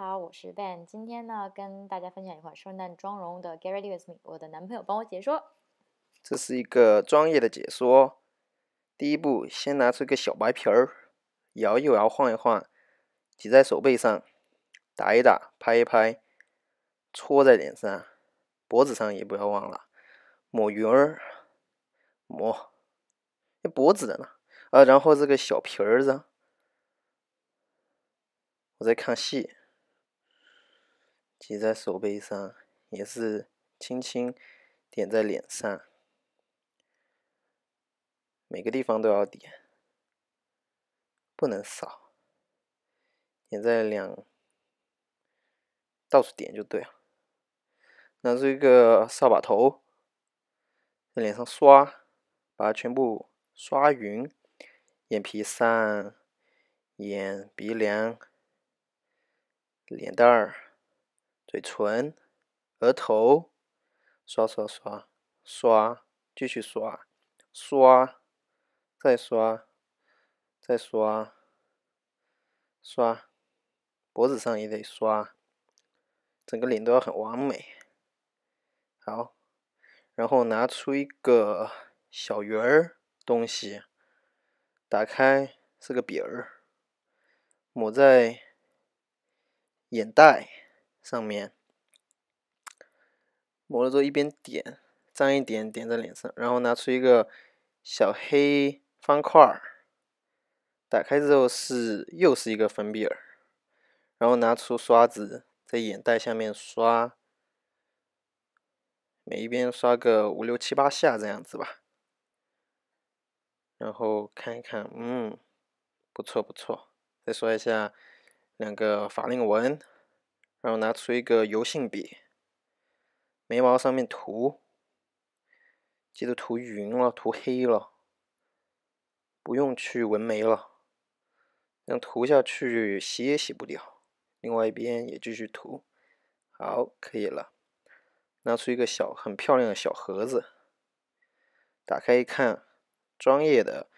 好，我是 Ben。今天呢，跟大家分享一款圣诞妆容的 g a r y d y With Me。我的男朋友帮我解说。这是一个专业的解说。第一步，先拿出一个小白瓶儿，摇一摇，晃一晃，挤在手背上，打一打，拍一拍，搓在脸上，脖子上也不要忘了抹匀儿，抹。那脖子的呢？啊，然后这个小瓶儿我在看戏。挤在手背上，也是轻轻点在脸上，每个地方都要点，不能少。点在两，到处点就对了。拿出一个扫把头，在脸上刷，把它全部刷匀。眼皮上、眼鼻梁、脸蛋儿。嘴唇、额头，刷刷刷刷，继续刷刷，再刷再刷刷，脖子上也得刷，整个脸都要很完美。好，然后拿出一个小圆儿东西，打开是个笔儿，抹在眼袋。上面抹了之后，一边点沾一点点在脸上，然后拿出一个小黑方块儿，打开之后是又是一个粉饼儿，然后拿出刷子在眼袋下面刷，每一边刷个五六七八下这样子吧，然后看一看，嗯，不错不错。再说一下两个法令纹。然后拿出一个油性笔，眉毛上面涂，记得涂匀了，涂黑了，不用去纹眉了，这样涂下去洗也洗不掉。另外一边也继续涂，好，可以了。拿出一个小很漂亮的小盒子，打开一看，专业的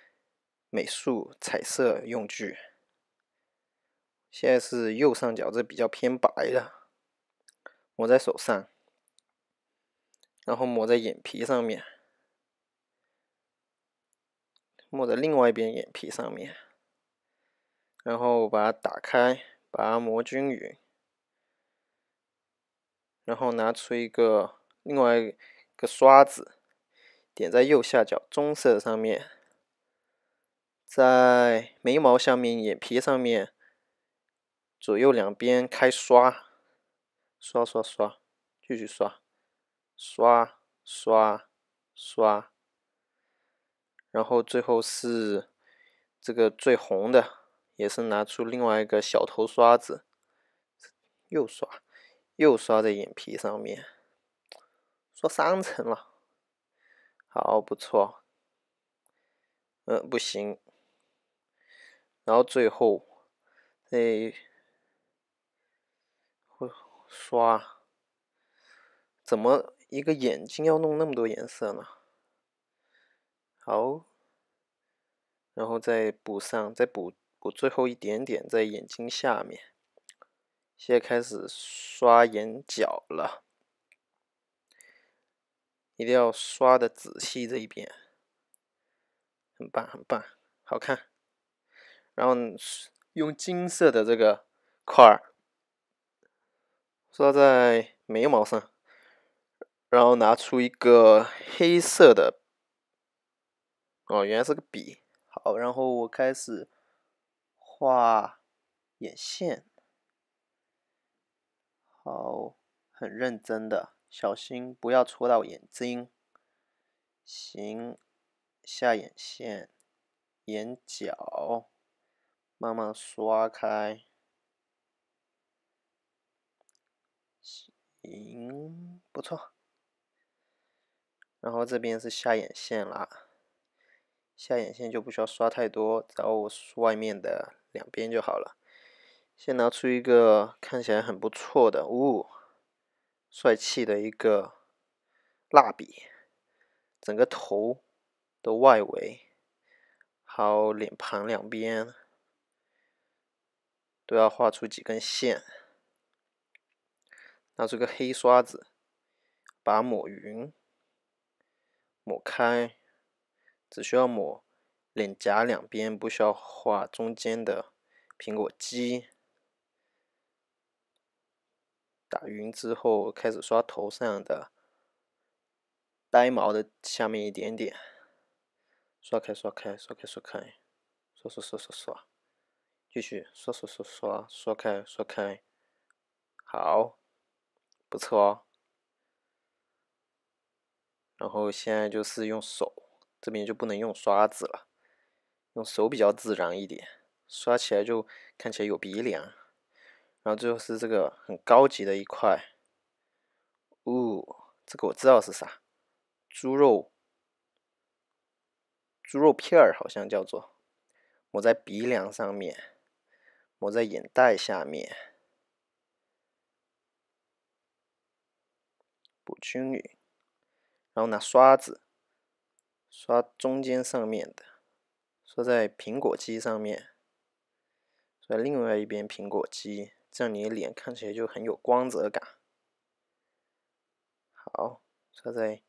美术彩色用具。现在是右上角，这比较偏白的，抹在手上，然后抹在眼皮上面，抹在另外一边眼皮上面，然后把它打开，把它抹均匀，然后拿出一个另外一个刷子，点在右下角棕色上面，在眉毛下面、眼皮上面。左右两边开刷，刷刷刷，继续刷，刷刷刷，然后最后是这个最红的，也是拿出另外一个小头刷子，又刷，又刷在眼皮上面，刷三层了，好不错，嗯，不行，然后最后，诶。刷，怎么一个眼睛要弄那么多颜色呢？好，然后再补上，再补补最后一点点在眼睛下面。现在开始刷眼角了，一定要刷的仔细这一边。很棒很棒，好看。然后用金色的这个块儿。刷在眉毛上，然后拿出一个黑色的，哦，原来是个笔。好，然后我开始画眼线，好，很认真的，小心不要戳到眼睛。行，下眼线，眼角，慢慢刷开。嗯，不错。然后这边是下眼线啦，下眼线就不需要刷太多，只要我外面的两边就好了。先拿出一个看起来很不错的，呜，帅气的一个蜡笔，整个头的外围还有脸盘两边都要画出几根线。拿出个黑刷子，把抹匀、抹开，只需要抹脸颊两边，不需要画中间的苹果肌。打匀之后，开始刷头上的呆毛的下面一点点，刷开，刷开，刷开，刷开，刷刷刷刷刷，继续刷刷刷刷刷开，刷开，好。不错哦，然后现在就是用手，这边就不能用刷子了，用手比较自然一点，刷起来就看起来有鼻梁。然后最后是这个很高级的一块，哦，这个我知道是啥，猪肉，猪肉片儿好像叫做，抹在鼻梁上面，抹在眼袋下面。均匀，然后拿刷子刷中间上面的，刷在苹果肌上面，刷另外一边苹果肌，这样你的脸看起来就很有光泽感。好，刷在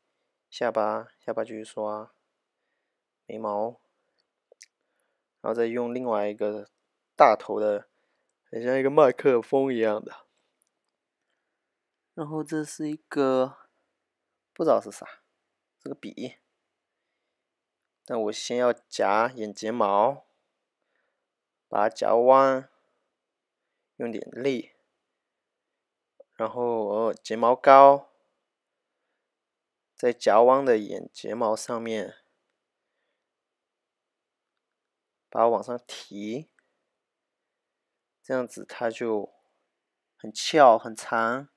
下巴，下巴继续刷，眉毛，然后再用另外一个大头的，很像一个麦克风一样的。然后这是一个，不知道是啥，这个笔。但我先要夹眼睫毛，把它夹弯，用点力，然后睫毛膏，在夹弯的眼睫毛上面，把它往上提，这样子它就很翘、很长。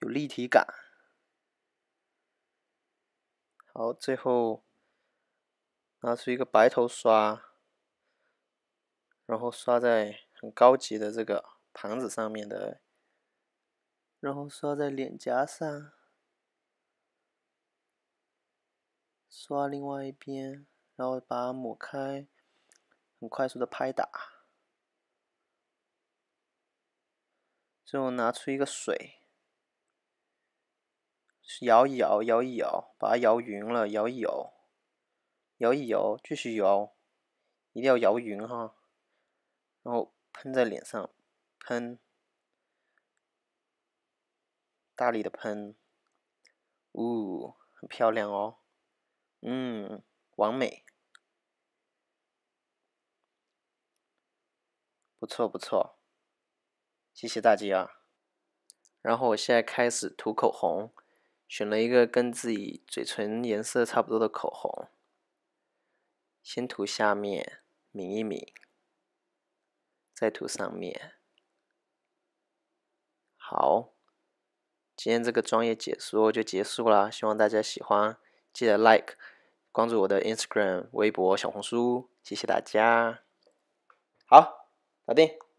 有立体感。好，最后拿出一个白头刷，然后刷在很高级的这个盘子上面的，然后刷在脸颊上，刷另外一边，然后把它抹开，很快速的拍打。最后拿出一个水。摇一摇，摇一摇，把它摇匀了。摇一摇，摇一摇，继续摇，一定要摇匀哈。然后喷在脸上，喷，大力的喷，呜，很漂亮哦，嗯，完美，不错不错，谢谢大家。然后我现在开始涂口红。选了一个跟自己嘴唇颜色差不多的口红，先涂下面抿一抿，再涂上面。好，今天这个妆业解说就结束啦，希望大家喜欢，记得 like，关注我的 Instagram、微博、小红书，谢谢大家。好，搞定。